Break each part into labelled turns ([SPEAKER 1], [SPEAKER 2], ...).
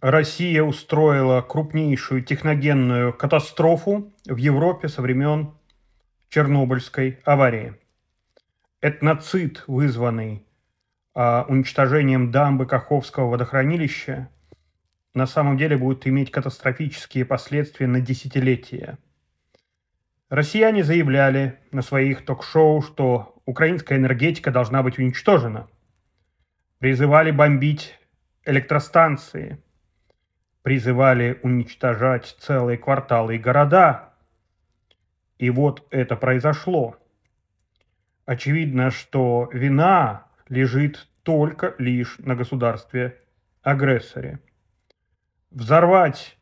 [SPEAKER 1] Россия устроила крупнейшую техногенную катастрофу в Европе со времен Чернобыльской аварии. Этноцид, вызванный а, уничтожением дамбы Каховского водохранилища, на самом деле будет иметь катастрофические последствия на десятилетия. Россияне заявляли на своих ток-шоу, что украинская энергетика должна быть уничтожена. Призывали бомбить электростанции – призывали уничтожать целые кварталы и города. И вот это произошло. Очевидно, что вина лежит только лишь на государстве-агрессоре. Взорвать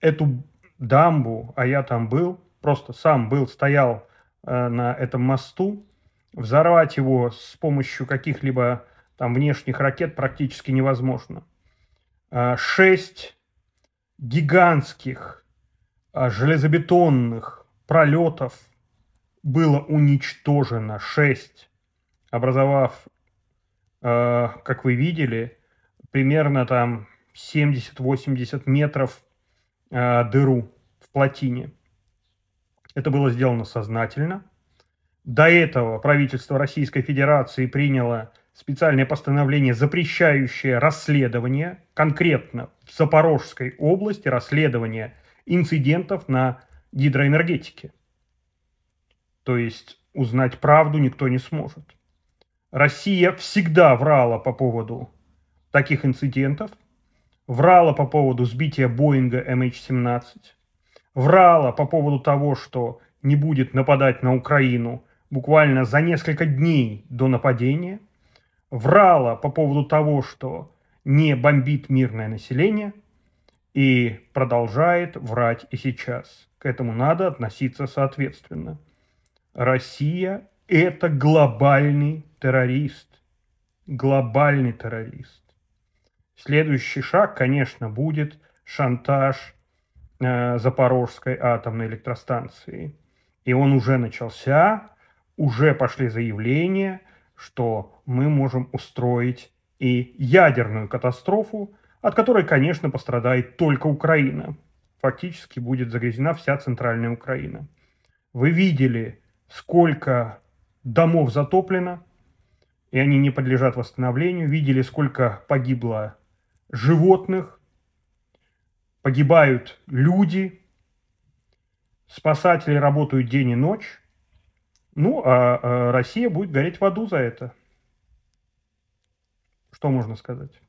[SPEAKER 1] эту дамбу, а я там был, просто сам был, стоял э, на этом мосту, взорвать его с помощью каких-либо там внешних ракет практически невозможно. Э, шесть гигантских а, железобетонных пролетов было уничтожено 6, образовав, а, как вы видели, примерно там 70-80 метров э, дыру в плотине. Это было сделано сознательно. До этого правительство Российской Федерации приняло специальное постановление, запрещающее расследование, конкретно в Запорожской области расследование инцидентов на гидроэнергетике. То есть узнать правду никто не сможет. Россия всегда врала по поводу таких инцидентов, врала по поводу сбития Боинга MH17, врала по поводу того, что не будет нападать на Украину буквально за несколько дней до нападения – врала по поводу того, что не бомбит мирное население, и продолжает врать и сейчас. К этому надо относиться соответственно. Россия – это глобальный террорист. Глобальный террорист. Следующий шаг, конечно, будет шантаж э, Запорожской атомной электростанции. И он уже начался, уже пошли заявления – что мы можем устроить и ядерную катастрофу, от которой, конечно, пострадает только Украина. Фактически будет загрязнена вся центральная Украина. Вы видели, сколько домов затоплено, и они не подлежат восстановлению. Видели, сколько погибло животных, погибают люди. Спасатели работают день и ночь. Ну, а, а Россия будет гореть в аду за это. Что можно сказать?